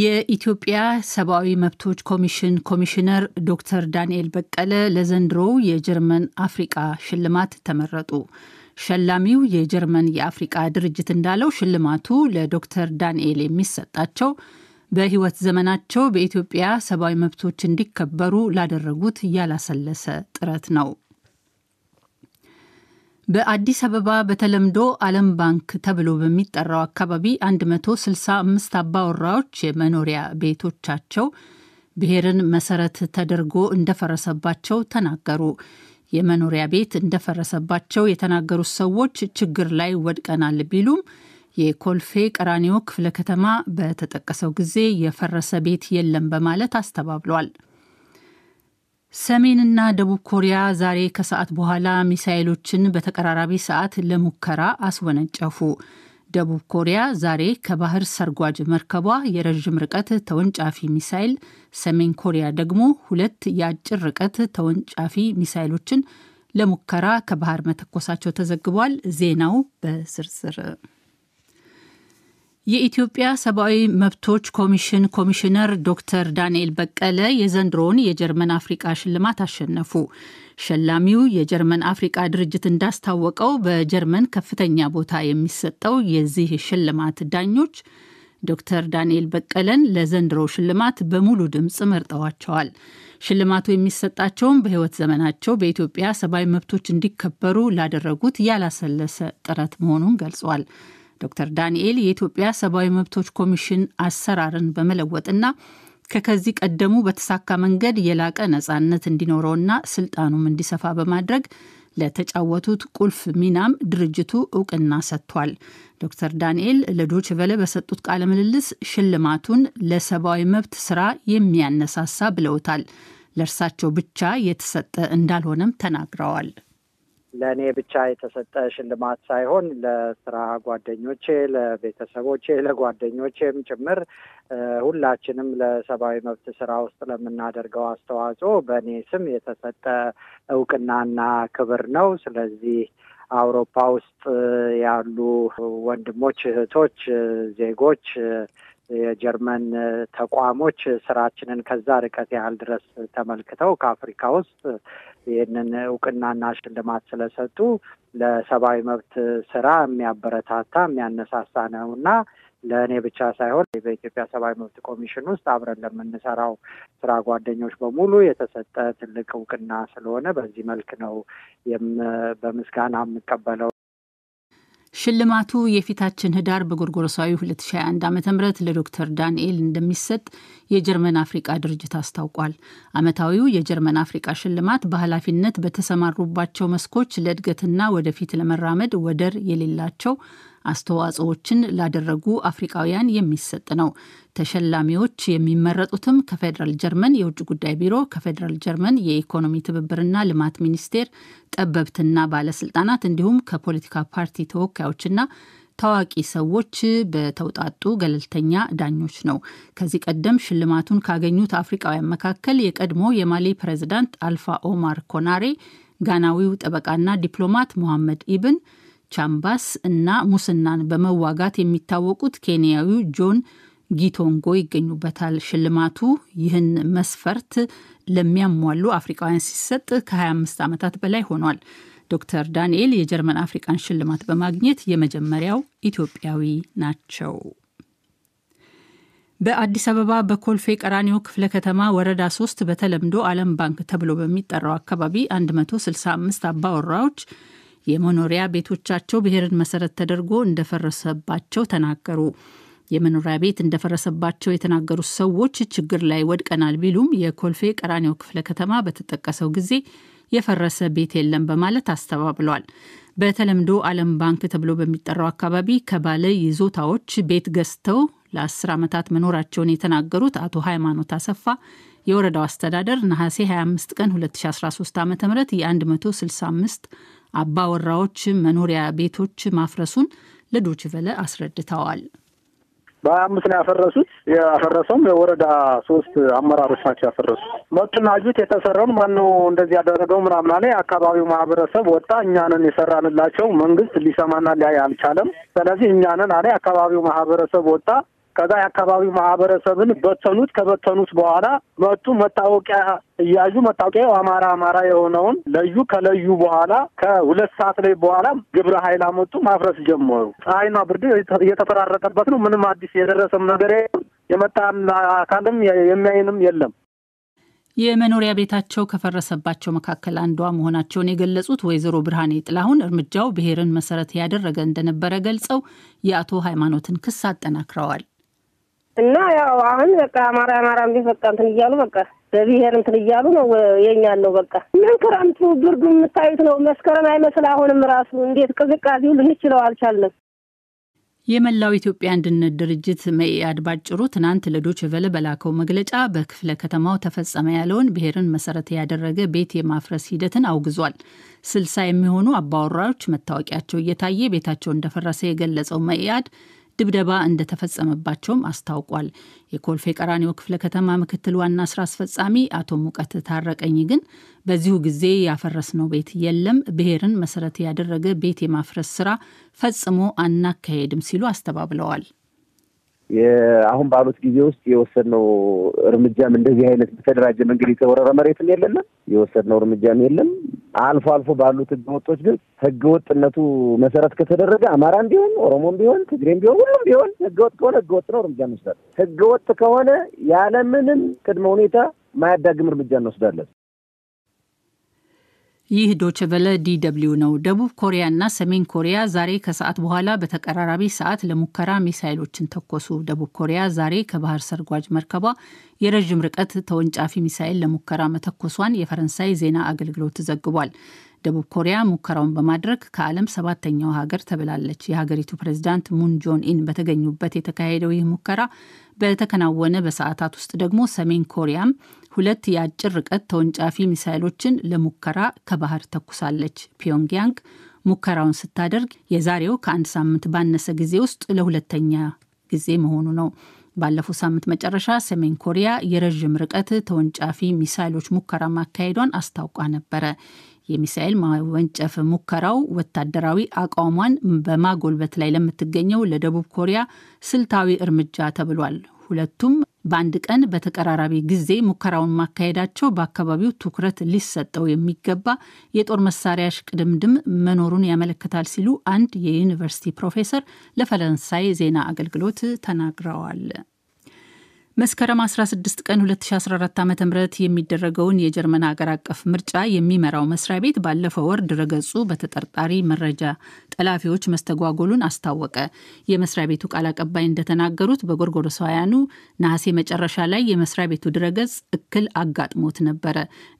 የኢትዮጵያ ሰብአዊ መብቶች ኮሚሽን ኮሚሽነር ዶክተር ዳንኤል በቀለ ለዘንድሮው የጀርመን አፍሪቃ ሽልማት ተመረጡ። ሸላሚው የጀርመን የአፍሪቃ ድርጅት እንዳለው ሽልማቱ ለዶክተር ዳንኤል የሚሰጣቸው በሕይወት ዘመናቸው በኢትዮጵያ ሰብአዊ መብቶች እንዲከበሩ ላደረጉት ያላሰለሰ ጥረት ነው። በአዲስ አበባ በተለምዶ ዓለም ባንክ ተብሎ በሚጠራው አካባቢ 165 አባወራዎች የመኖሪያ ቤቶቻቸው ብሔርን መሰረት ተደርጎ እንደፈረሰባቸው ተናገሩ። የመኖሪያ ቤት እንደፈረሰባቸው የተናገሩት ሰዎች ችግር ላይ ወድቀናል ቢሉም የኮልፌ ቀራኒዮ ክፍለ ከተማ በተጠቀሰው ጊዜ የፈረሰ ቤት የለም በማለት አስተባብሏል። ሰሜንና ደቡብ ኮሪያ ዛሬ ከሰዓት በኋላ ሚሳይሎችን በተቀራራቢ ሰዓት ለሙከራ አስወነጨፉ። ደቡብ ኮሪያ ዛሬ ከባህር ሰርጓጅ መርከቧ የረዥም ርቀት ተወንጫፊ ሚሳይል፣ ሰሜን ኮሪያ ደግሞ ሁለት የአጭር ርቀት ተወንጫፊ ሚሳይሎችን ለሙከራ ከባህር መተኮሳቸው ተዘግቧል። ዜናው በዝርዝር የኢትዮጵያ ሰብአዊ መብቶች ኮሚሽን ኮሚሽነር ዶክተር ዳንኤል በቀለ የዘንድሮውን የጀርመን አፍሪቃ ሽልማት አሸነፉ። ሸላሚው የጀርመን አፍሪቃ ድርጅት እንዳስታወቀው በጀርመን ከፍተኛ ቦታ የሚሰጠው የዚህ ሽልማት ዳኞች ዶክተር ዳንኤል በቀለን ለዘንድሮ ሽልማት በሙሉ ድምፅ መርጠዋቸዋል። ሽልማቱ የሚሰጣቸውም በሕይወት ዘመናቸው በኢትዮጵያ ሰብአዊ መብቶች እንዲከበሩ ላደረጉት ያላሰለሰ ጥረት መሆኑን ገልጿል። ዶክተር ዳንኤል የኢትዮጵያ ሰብአዊ መብቶች ኮሚሽን አሰራርን በመለወጥና ከከዚህ ቀደሙ በተሳካ መንገድ የላቀ ነጻነት እንዲኖረውና ስልጣኑም እንዲሰፋ በማድረግ ለተጫወቱት ቁልፍ ሚናም ድርጅቱ እውቅና ሰጥቷል። ዶክተር ዳንኤል ለዶች ቨለ በሰጡት ቃለ ምልልስ ሽልማቱን ለሰብአዊ መብት ስራ የሚያነሳሳ ብለውታል። ለእርሳቸው ብቻ የተሰጠ እንዳልሆነም ተናግረዋል። ለእኔ ብቻ የተሰጠ ሽልማት ሳይሆን ለስራ ጓደኞቼ፣ ለቤተሰቦቼ፣ ለጓደኞቼም ጭምር ሁላችንም ለሰብአዊ መብት ስራ ውስጥ ለምናደርገው አስተዋጽኦ በእኔ ስም የተሰጠ እውቅናና ክብር ነው። ስለዚህ አውሮፓ ውስጥ ያሉ ወንድሞች፣ እህቶች፣ ዜጎች የጀርመን ተቋሞች ስራችንን ከዛ ርቀት ያህል ድረስ ተመልክተው ከአፍሪካ ውስጥ ይህንን እውቅናና ሽልማት ስለሰጡ ለሰብአዊ መብት ስራ የሚያበረታታ የሚያነሳሳ ነው እና ለእኔ ብቻ ሳይሆን በኢትዮጵያ ሰብአዊ መብት ኮሚሽን ውስጥ አብረን ለምንሰራው ስራ ጓደኞች በሙሉ የተሰጠ ትልቅ እውቅና ስለሆነ በዚህ መልክ ነው በምስጋና የምቀበለው። ሽልማቱ የፊታችን ህዳር በጎርጎሮሳዊ 2021 ዓ ም ለዶክተር ዳንኤል እንደሚሰጥ የጀርመን አፍሪቃ ድርጅት አስታውቋል። ዓመታዊው የጀርመን አፍሪቃ ሽልማት በኃላፊነት በተሰማሩባቸው መስኮች ለእድገትና ወደፊት ለመራመድ ወደር የሌላቸው አስተዋጽኦዎችን ላደረጉ አፍሪካውያን የሚሰጥ ነው። ተሸላሚዎች የሚመረጡትም ከፌዴራል ጀርመን የውጭ ጉዳይ ቢሮ፣ ከፌዴራል ጀርመን የኢኮኖሚ ትብብርና ልማት ሚኒስቴር ጠበብትና ባለስልጣናት እንዲሁም ከፖለቲካ ፓርቲ ተወካዮችና ታዋቂ ሰዎች በተውጣጡ ገለልተኛ ዳኞች ነው። ከዚህ ቀደም ሽልማቱን ካገኙት አፍሪቃውያን መካከል የቀድሞ የማሊ ፕሬዚዳንት አልፋ ኦማር ኮናሬ፣ ጋናዊው ጠበቃና ዲፕሎማት ሞሐመድ ኢብን ቻምባስ እና ሙስናን በመዋጋት የሚታወቁት ኬንያዊው ጆን ጊቶንጎ ይገኙበታል። ሽልማቱ ይህን መስፈርት ለሚያሟሉ አፍሪካውያን ሲሰጥ ከ25 ዓመታት በላይ ሆኗል። ዶክተር ዳንኤል የጀርመን አፍሪካን ሽልማት በማግኘት የመጀመሪያው ኢትዮጵያዊ ናቸው። በአዲስ አበባ በኮልፌ ቀራኒዮ ክፍለ ከተማ ወረዳ 3 በተለምዶ ዓለም ባንክ ተብሎ በሚጠራው አካባቢ 165 አባወራዎች የመኖሪያ ቤቶቻቸው ብሔርን መሰረት ተደርጎ እንደፈረሰባቸው ተናገሩ። የመኖሪያ ቤት እንደፈረሰባቸው የተናገሩት ሰዎች ችግር ላይ ወድቀናል ቢሉም የኮልፌ ቀራኒዮ ክፍለ ከተማ በተጠቀሰው ጊዜ የፈረሰ ቤት የለም በማለት አስተባብሏል። በተለምዶ ዓለም ባንክ ተብሎ በሚጠራው አካባቢ ከባለ ይዞታዎች ቤት ገዝተው ለአስር ዓመታት መኖራቸውን የተናገሩት አቶ ሃይማኖት አሰፋ የወረዳው አስተዳደር ነሐሴ 25 ቀን 2013 ዓ ም የ165 አባወራዎች መኖሪያ ቤቶች ማፍረሱን ለዶችቨለ ቨለ አስረድተዋል። በአምስት ነው ያፈረሱት። ያፈረሰውም የወረዳ ሶስት አመራሮች ናቸው ያፈረሱት። መጡና አዩት የተሰራውን ማነው እንደዚህ ያደረገው ምናምን አለ። የአካባቢው ማህበረሰብ ወጣ። እኛንን የሰራንላቸው መንግስት ሊሰማና ሊያይ አልቻለም። ስለዚህ እኛንን አለ። የአካባቢው ማህበረሰብ ወጣ። ከዛ የአካባቢው ማህበረሰብን በተኑት። ከበተኑት በኋላ መጡ መታወቂያ እያዩ መታወቂያው አማራ አማራ የሆነውን ለዩ። ከለዩ በኋላ ከሁለት ሰዓት ላይ በኋላ ግብረ ኃይል አመጡ፣ ማፍረስ ጀመሩ። ፀሐይና ብርድ እየተፈራረቀበት ነው። ምንም አዲስ የደረሰም ነገር የመጣ አካልም የሚያይንም የለም። የመኖሪያ ቤታቸው ከፈረሰባቸው መካከል አንዷ መሆናቸውን የገለጹት ወይዘሮ ብርሃኔ ጥላሁን እርምጃው ብሔርን መሰረት ያደረገ እንደነበረ ገልጸው የአቶ ሃይማኖትን ክስ አጠናክረዋል። እና ያው አሁን በቃ አማራ አማራ እንዴት በቃ እንትን እያሉ በቃ በብሔር እንትን እያሉ ነው የኛን ነው በቃ ምን ክረምቱ ብርዱ የምታዩት ነው። መስከረም አይመስል አሁንም ራሱ እንዴት ቅዝቃዜው ልንችለው አልቻለም። የመላው ኢትዮጵያ አንድነት ድርጅት መኢአድ ባጭሩ ትናንት ለዶች ቨለ በላከው መግለጫ በክፍለ ከተማው ተፈጸመ ያለውን ብሔርን መሰረት ያደረገ ቤት የማፍረስ ሂደትን አውግዟል። ስልሳ የሚሆኑ አባወራዎች መታወቂያቸው እየታየ ቤታቸው እንደፈረሰ የገለጸው መኢአድ ድብደባ እንደተፈጸመባቸውም አስታውቋል። የኮልፌ ቀራኒዮ ክፍለ ከተማ ምክትል ዋና ስራ አስፈጻሚ አቶ ሙቀት ታረቀኝ ግን በዚሁ ጊዜ ያፈረስነው ቤት የለም፣ ብሔርን መሰረት ያደረገ ቤት የማፍረስ ስራ ፈጽሞ አናካሄድም ሲሉ አስተባብለዋል። አሁን ባሉት ጊዜ ውስጥ የወሰድነው እርምጃም እንደዚህ አይነት በተደራጀ መንገድ የተወረረ መሬትም የለንም፣ የወሰድነው እርምጃም የለም። አልፎ አልፎ ባሉት ወጦች ግን ህገ ወጥነቱ መሰረት ከተደረገ አማራም ቢሆን ኦሮሞም ቢሆን ትግሬም ቢሆን ሁሉም ቢሆን ህገ ወጥ ከሆነ ህገ ወጥ ነው እርምጃ እንወስዳለን። ወጥ ከሆነ ያለምንም ቅድመ ሁኔታ ማያዳግም እርምጃ እንወስዳለን። ይህ ዶችቨለ ዲደብሊው ነው። ደቡብ ኮሪያና ሰሜን ኮሪያ ዛሬ ከሰዓት በኋላ በተቀራራቢ ሰዓት ለሙከራ ሚሳይሎችን ተኮሱ። ደቡብ ኮሪያ ዛሬ ከባህር ሰርጓጅ መርከቧ የረዥም ርቀት ተወንጫፊ ሚሳይል ለሙከራ መተኮሷን የፈረንሳይ ዜና አገልግሎት ዘግቧል። ደቡብ ኮሪያ ሙከራውን በማድረግ ከዓለም ሰባተኛው ሀገር ተብላለች። የሀገሪቱ ፕሬዚዳንት ሙን ጆን ኢን በተገኙበት የተካሄደው ይህ ሙከራ በተከናወነ በሰዓታት ውስጥ ደግሞ ሰሜን ኮሪያም ሁለት የአጭር ርቀት ተወንጫፊ ሚሳይሎችን ለሙከራ ከባህር ተኩሳለች። ፒዮንግያንግ ሙከራውን ስታደርግ የዛሬው ከአንድ ሳምንት ባነሰ ጊዜ ውስጥ ለሁለተኛ ጊዜ መሆኑ ነው። ባለፈው ሳምንት መጨረሻ ሰሜን ኮሪያ የረዥም ርቀት ተወንጫፊ ሚሳይሎች ሙከራ ማካሄዷን አስታውቋ ነበረ። የሚሳኤል ማወንጨፍ ሙከራው ወታደራዊ አቋሟን በማጎልበት ላይ ለምትገኘው ለደቡብ ኮሪያ ስልታዊ እርምጃ ተብሏል። ሁለቱም በአንድ ቀን በተቀራራቢ ጊዜ ሙከራውን ማካሄዳቸው በአካባቢው ትኩረት ሊሰጠው የሚገባ የጦር መሳሪያ ሽቅድምድም መኖሩን ያመለክታል ሲሉ አንድ የዩኒቨርሲቲ ፕሮፌሰር ለፈረንሳይ ዜና አገልግሎት ተናግረዋል። መስከረም 16 ቀን 2014 ዓ ም የሚደረገውን የጀርመን አገር አቀፍ ምርጫ የሚመራው መስሪያ ቤት ባለፈው ወር ድረገጹ በተጠርጣሪ መረጃ ጠላፊዎች መስተጓጎሉን አስታወቀ። የመስሪያ ቤቱ ቃል አቀባይ እንደተናገሩት በጎርጎሮሳውያኑ ነሐሴ መጨረሻ ላይ የመስሪያ ቤቱ ድረገጽ እክል አጋጥሞት ነበረ።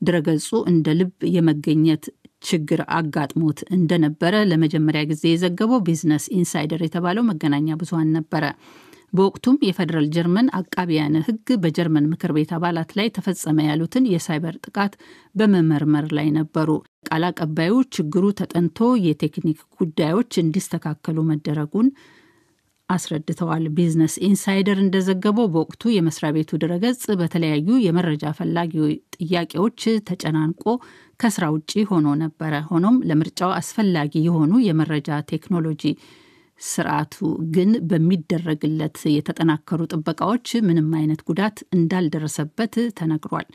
ድረገጹ እንደ ልብ የመገኘት ችግር አጋጥሞት እንደነበረ ለመጀመሪያ ጊዜ የዘገበው ቢዝነስ ኢንሳይደር የተባለው መገናኛ ብዙሃን ነበረ። በወቅቱም የፌዴራል ጀርመን አቃቢያነ ሕግ በጀርመን ምክር ቤት አባላት ላይ ተፈጸመ ያሉትን የሳይበር ጥቃት በመመርመር ላይ ነበሩ። ቃል አቀባዩ ችግሩ ተጠንቶ የቴክኒክ ጉዳዮች እንዲስተካከሉ መደረጉን አስረድተዋል። ቢዝነስ ኢንሳይደር እንደዘገበው በወቅቱ የመስሪያ ቤቱ ድረገጽ በተለያዩ የመረጃ ፈላጊ ጥያቄዎች ተጨናንቆ ከስራ ውጪ ሆኖ ነበረ። ሆኖም ለምርጫው አስፈላጊ የሆኑ የመረጃ ቴክኖሎጂ ስርዓቱ ግን በሚደረግለት የተጠናከሩ ጥበቃዎች ምንም አይነት ጉዳት እንዳልደረሰበት ተነግሯል።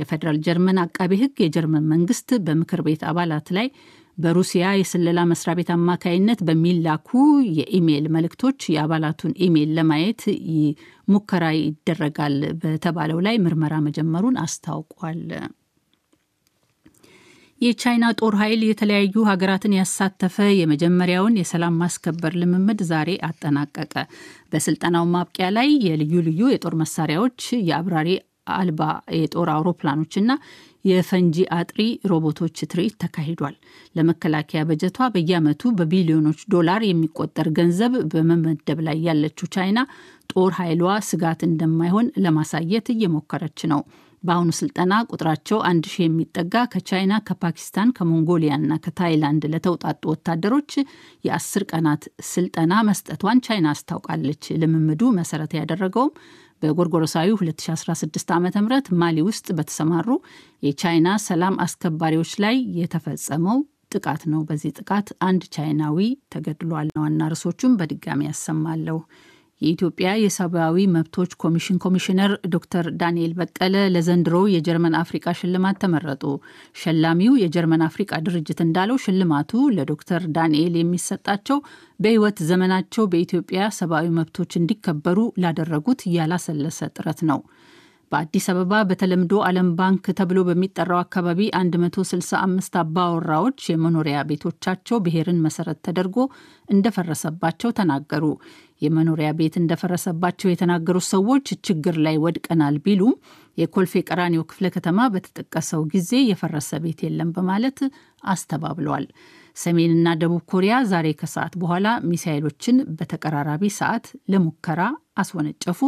የፌዴራል ጀርመን አቃቤ ሕግ የጀርመን መንግስት በምክር ቤት አባላት ላይ በሩሲያ የስለላ መስሪያ ቤት አማካይነት በሚላኩ የኢሜይል መልእክቶች የአባላቱን ኢሜይል ለማየት ሙከራ ይደረጋል በተባለው ላይ ምርመራ መጀመሩን አስታውቋል። የቻይና ጦር ኃይል የተለያዩ ሀገራትን ያሳተፈ የመጀመሪያውን የሰላም ማስከበር ልምምድ ዛሬ አጠናቀቀ። በስልጠናው ማብቂያ ላይ የልዩ ልዩ የጦር መሳሪያዎች፣ የአብራሪ አልባ የጦር አውሮፕላኖችና የፈንጂ አጥሪ ሮቦቶች ትርኢት ተካሂዷል። ለመከላከያ በጀቷ በየዓመቱ በቢሊዮኖች ዶላር የሚቆጠር ገንዘብ በመመደብ ላይ ያለችው ቻይና ጦር ኃይሏ ስጋት እንደማይሆን ለማሳየት እየሞከረች ነው። በአሁኑ ስልጠና ቁጥራቸው አንድ ሺህ የሚጠጋ ከቻይና፣ ከፓኪስታን፣ ከሞንጎሊያና ከታይላንድ ለተውጣጡ ወታደሮች የአስር ቀናት ስልጠና መስጠቷን ቻይና አስታውቃለች። ልምምዱ መሰረት ያደረገውም በጎርጎረሳዊ 2016 ዓ ም ማሊ ውስጥ በተሰማሩ የቻይና ሰላም አስከባሪዎች ላይ የተፈጸመው ጥቃት ነው። በዚህ ጥቃት አንድ ቻይናዊ ተገድሏል። ዋና ርዕሶቹም በድጋሚ ያሰማለሁ። የኢትዮጵያ የሰብአዊ መብቶች ኮሚሽን ኮሚሽነር ዶክተር ዳንኤል በቀለ ለዘንድሮ የጀርመን አፍሪቃ ሽልማት ተመረጡ። ሸላሚው የጀርመን አፍሪቃ ድርጅት እንዳለው ሽልማቱ ለዶክተር ዳንኤል የሚሰጣቸው በሕይወት ዘመናቸው በኢትዮጵያ ሰብአዊ መብቶች እንዲከበሩ ላደረጉት ያላሰለሰ ጥረት ነው። በአዲስ አበባ በተለምዶ ዓለም ባንክ ተብሎ በሚጠራው አካባቢ 165 አባወራዎች የመኖሪያ ቤቶቻቸው ብሔርን መሰረት ተደርጎ እንደፈረሰባቸው ተናገሩ። የመኖሪያ ቤት እንደፈረሰባቸው የተናገሩት ሰዎች ችግር ላይ ወድቀናል ቢሉም የኮልፌ ቀራኒዮ ክፍለ ከተማ በተጠቀሰው ጊዜ የፈረሰ ቤት የለም በማለት አስተባብለዋል። ሰሜንና ደቡብ ኮሪያ ዛሬ ከሰዓት በኋላ ሚሳይሎችን በተቀራራቢ ሰዓት ለሙከራ አስወነጨፉ።